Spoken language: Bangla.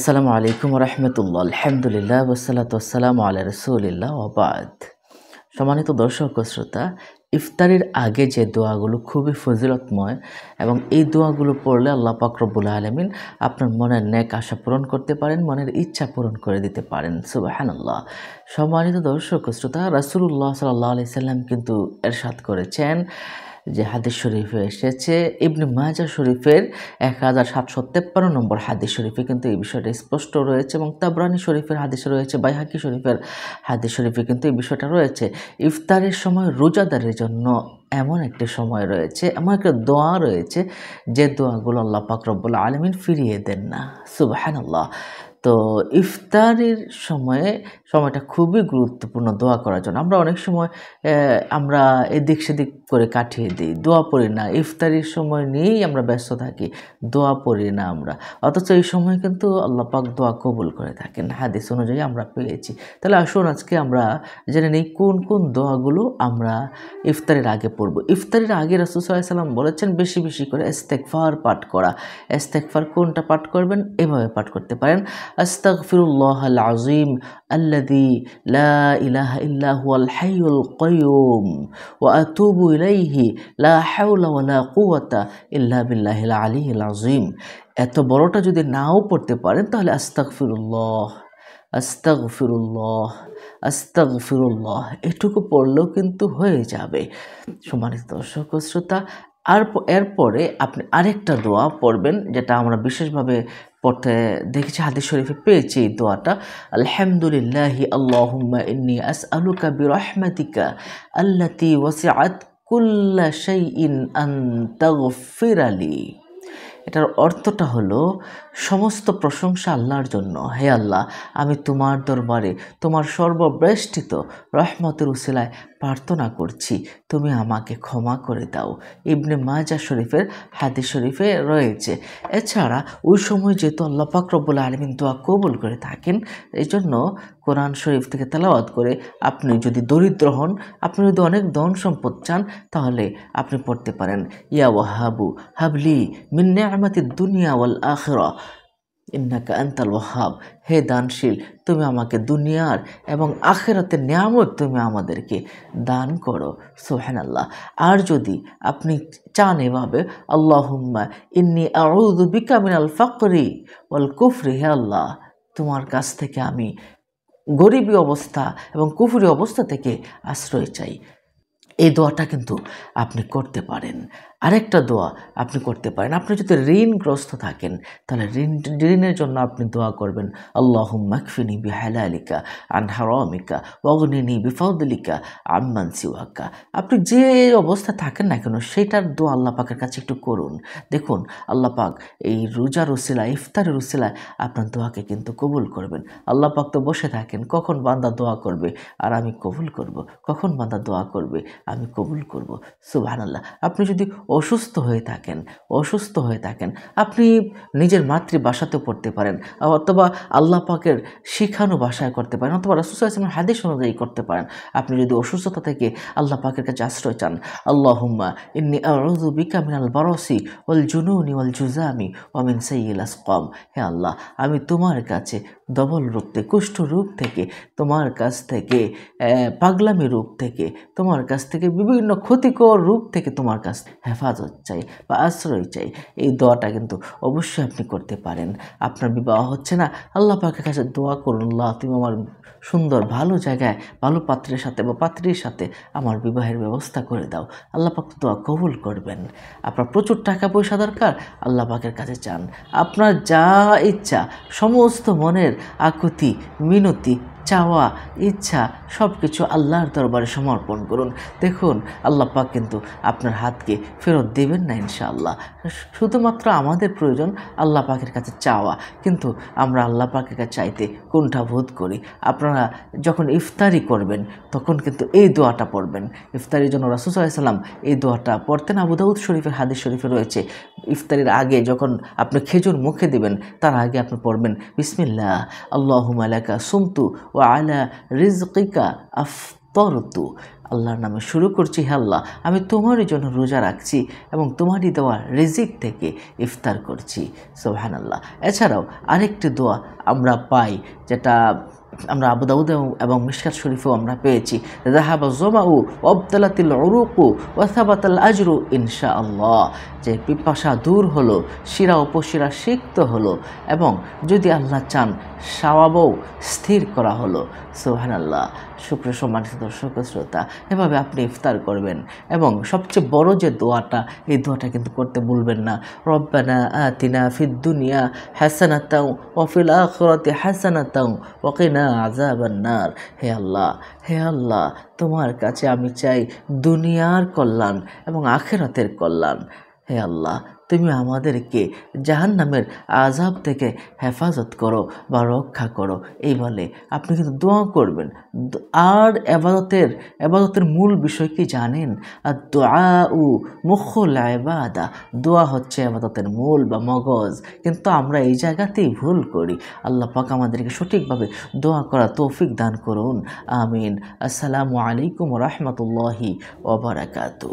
আসসালামু আলাইকুম রহমতুল্লাহ আলহামদুলিল্লাহ ওসালাত আসসালাম আল্লাহ রসুলিল্লাহ ওবাদ সম্মানিত দর্শক ও শ্রোতা ইফতারির আগে যে দোয়াগুলো খুবই ফজিলতময় এবং এই দোয়াগুলো পড়লে আল্লাহ পাকরবুল আলমিন আপনার মনের ন্যাক আশা পূরণ করতে পারেন মনের ইচ্ছা পূরণ করে দিতে পারেন সুবাহান্লাহ সম্মানিত দর্শক ও শ্রোতা রাসুল্লাহ সাল্লাহ আলি সাল্লাম কিন্তু এরশাদ করেছেন যে হাদিস শরীফে এসেছে ইবনে মাজা শরীফের এক হাজার সাতশো তেপ্পান্ন নম্বর হাদিস শরীফে কিন্তু এই বিষয়টা স্পষ্ট রয়েছে এবং তাবরানি শরীফের হাদিস রয়েছে বাইহাকি শরীফের হাদিস শরীফে কিন্তু এই বিষয়টা রয়েছে ইফতারের সময় রোজাদারের জন্য এমন একটি সময় রয়েছে এমন একটা দোয়া রয়েছে যে দোয়াগুলো আল্লাহ পাকরবুল্লা আলমিন ফিরিয়ে দেন না সুবাহান আল্লাহ তো ইফতারের সময়ে সময়টা খুবই গুরুত্বপূর্ণ দোয়া করার জন্য আমরা অনেক সময় আমরা এদিক সেদিক করে কাটিয়ে দিই দোয়া পড়ি না ইফতারির সময় নিয়েই আমরা ব্যস্ত থাকি দোয়া পড়ি না আমরা অথচ এই সময় কিন্তু আল্লাপাক দোয়া কবুল করে থাকেন হাদিস অনুযায়ী আমরা পেয়েছি তাহলে আসুন আজকে আমরা জেনে নিই কোন কোন দোয়াগুলো আমরা ইফতারের আগে পড়ব ইফতারের আগে রাসুসাল্লাহ সাল্লাম বলেছেন বেশি বেশি করে এস্তেকফার পাঠ করা এস্তেকফার কোনটা পাঠ করবেন এভাবে পাঠ করতে পারেন أستغفر الله العظيم الذي لا إله إلا هو الحي القيوم وأتوب إليه لا حول ولا قوة إلا بالله العلي العظيم এত বড়টা যদি নাও পড়তে পারেন তাহলে আস্তাগফিরুল্লাহ আস্তাগফিরুল্লাহ আস্তাগফিরুল্লাহ এটুকু পড়লেও কিন্তু হয়ে যাবে সম্মানিত দর্শক শ্রোতা আর এরপরে আপনি আরেকটা দোয়া পড়বেন যেটা আমরা বিশেষভাবে পড়তে দেখেছি হাদিস শরীফে পেয়েছি এই দোয়াটা আলহামদুলিল্লাহ আল্লাহুম্মা আলু আসআলুকা আহমেদিকা আল্লাতি ওয়াসিআত কুল্লা শাইইন আন তাগফিরালি এটার অর্থটা হলো সমস্ত প্রশংসা আল্লাহর জন্য হে আল্লাহ আমি তোমার দরবারে তোমার সর্ববেষ্টিত রহমতের উসিলায় প্রার্থনা করছি তুমি আমাকে ক্ষমা করে দাও ইবনে মাজা শরীফের হাদি শরীফে রয়েছে এছাড়া ওই সময় যেহেতু আল্লাহ পাক রব্বুল আলমিন দোয়া কবুল করে থাকেন এই জন্য কোরআন শরীফ থেকে তেলাওয়াত করে আপনি যদি দরিদ্র হন আপনি যদি অনেক ধন সম্পদ চান তাহলে আপনি পড়তে পারেন ইয়া ওয়াহাবু হাবলি মিন্নে আমাতি দুনিয়া ওয়াল আখরা ইন্নাকা আন্তাল ওয়াহাব হে দানশীল তুমি আমাকে দুনিয়ার এবং আখেরাতের নিয়ামত তুমি আমাদেরকে দান করো সোহেন আল্লাহ আর যদি আপনি চান এভাবে আল্লাহুম্মা ইন্নি আউদ বিকামিন আল ফকরি ওয়াল কুফরি হে আল্লাহ তোমার কাছ থেকে আমি গরিবী অবস্থা এবং কুফুরি অবস্থা থেকে আশ্রয় চাই এই দোয়াটা কিন্তু আপনি করতে পারেন আরেকটা দোয়া আপনি করতে পারেন আপনি যদি ঋণগ্রস্ত থাকেন তাহলে ঋণ ঋণের জন্য আপনি দোয়া করবেন আল্লাহ মাকফিনি বিহালালিকা আনহারমিকা অগ্নিনি বিফাউদলিকা আম্মান সিওয়াকা আপনি যে অবস্থা থাকেন না কেন সেটার দোয়া আল্লাহ পাকের কাছে একটু করুন দেখুন আল্লাহ পাক এই রোজা রুসিলা ইফতারের রুসিলা আপনার দোয়াকে কিন্তু কবুল করবেন আল্লাহ পাক তো বসে থাকেন কখন বান্দা দোয়া করবে আর আমি কবুল করব। কখন বান্দা দোয়া করবে আমি কবুল করব আল্লাহ আপনি যদি অসুস্থ হয়ে থাকেন অসুস্থ হয়ে থাকেন আপনি নিজের মাতৃভাষাতে পড়তে পারেন অথবা আল্লাহ পাকের শিখানো ভাষায় করতে পারেন অথবা রাসুল হাদিস অনুযায়ী করতে পারেন আপনি যদি অসুস্থতা থেকে আল্লাহ পাকের কাছে আশ্রয় চান আল্লাহ হুম্মা ইন্নি বিকা মিনাল বারসি ওয়াল জুনুনি ওয়াল জুজামি ওয়া মিন কম আসকাম হে আল্লাহ আমি তোমার কাছে দবল রূপ থেকে কুষ্ঠ রূপ থেকে তোমার কাছ থেকে পাগলামি রূপ থেকে তোমার কাছ থেকে থেকে বিভিন্ন ক্ষতিকর রূপ থেকে তোমার কাছ হেফাজত চাই বা আশ্রয় চাই এই দোয়াটা কিন্তু অবশ্যই আপনি করতে পারেন আপনার বিবাহ হচ্ছে না আল্লাহ পাকের কাছে দোয়া করুন আল্লাহ তুমি আমার সুন্দর ভালো জায়গায় ভালো পাত্রের সাথে বা পাত্রীর সাথে আমার বিবাহের ব্যবস্থা করে দাও আল্লাহ পাক দোয়া কবুল করবেন আপনার প্রচুর টাকা পয়সা দরকার আল্লাহ পাকের কাছে চান আপনার যা ইচ্ছা সমস্ত মনের আকুতি মিনতি চাওয়া ইচ্ছা সব কিছু আল্লাহর দরবারে সমর্পণ করুন দেখুন আল্লাহ পাক কিন্তু আপনার হাতকে ফেরত দেবেন না ইনশাআল্লাহ শুধুমাত্র আমাদের প্রয়োজন আল্লাহ পাকের কাছে চাওয়া কিন্তু আমরা আল্লাহ পাকের কাছে চাইতে কোনটা বোধ করি আপনারা যখন ইফতারি করবেন তখন কিন্তু এই দোয়াটা পড়বেন ইফতারির জন্য রাসুল সাল্লাম এই দোয়াটা পড়তেন আবুদাউদ শরীফের হাদিস শরীফে রয়েছে ইফতারির আগে যখন আপনি খেজুর মুখে দিবেন তার আগে আপনি পড়বেন বিসমিল্লাহ আল্লাহ মালাকা সুমতু ও আলা রিজকিকা আফতরতু আল্লাহর নামে শুরু করছি হে আল্লাহ আমি তোমারই জন্য রোজা রাখছি এবং তোমারই দেওয়া রিজিক থেকে ইফতার করছি সোহান আল্লাহ এছাড়াও আরেকটি দোয়া আমরা পাই যেটা আমরা আবুদাউদ এবং মিশকাত শরীফেও আমরা পেয়েছি জাহাবা জোমাউ অবদালাতিল অরুকু ওয়াসাবাতাল আজরু ইনশা আল্লাহ যে পিপাসা দূর হলো শিরা উপশিরা সিক্ত হলো এবং যদি আল্লাহ চান সাওয়াবও স্থির করা হলো সোহান আল্লাহ সুপ্রিয় সম্মানিত দর্শক শ্রোতা এভাবে আপনি ইফতার করবেন এবং সবচেয়ে বড় যে দোয়াটা এই দোয়াটা কিন্তু করতে ভুলবেন না রব্বানা আতিনা ফিদ্দুনিয়া হাসানাতাও অফিল আখরতে হাসানাতাও ওকিনা আজাবান্নার হে আল্লাহ হে আল্লাহ তোমার কাছে আমি চাই দুনিয়ার কল্যাণ এবং আখেরাতের কল্যাণ হে আল্লাহ তুমি আমাদেরকে জাহান নামের আজাব থেকে হেফাজত করো বা রক্ষা করো এই বলে আপনি কিন্তু দোয়া করবেন আর এবাদতের এবাদতের মূল বিষয় কি জানেন আর দোয়া উ মুখল লাইবাদা দোয়া হচ্ছে এবাদতের মূল বা মগজ কিন্তু আমরা এই জায়গাতেই ভুল করি আল্লাহ পাক আমাদেরকে সঠিকভাবে দোয়া করা তৌফিক দান করুন আমিন আসসালামু আলাইকুম রহমতুল্লাহি ওবরাকাতু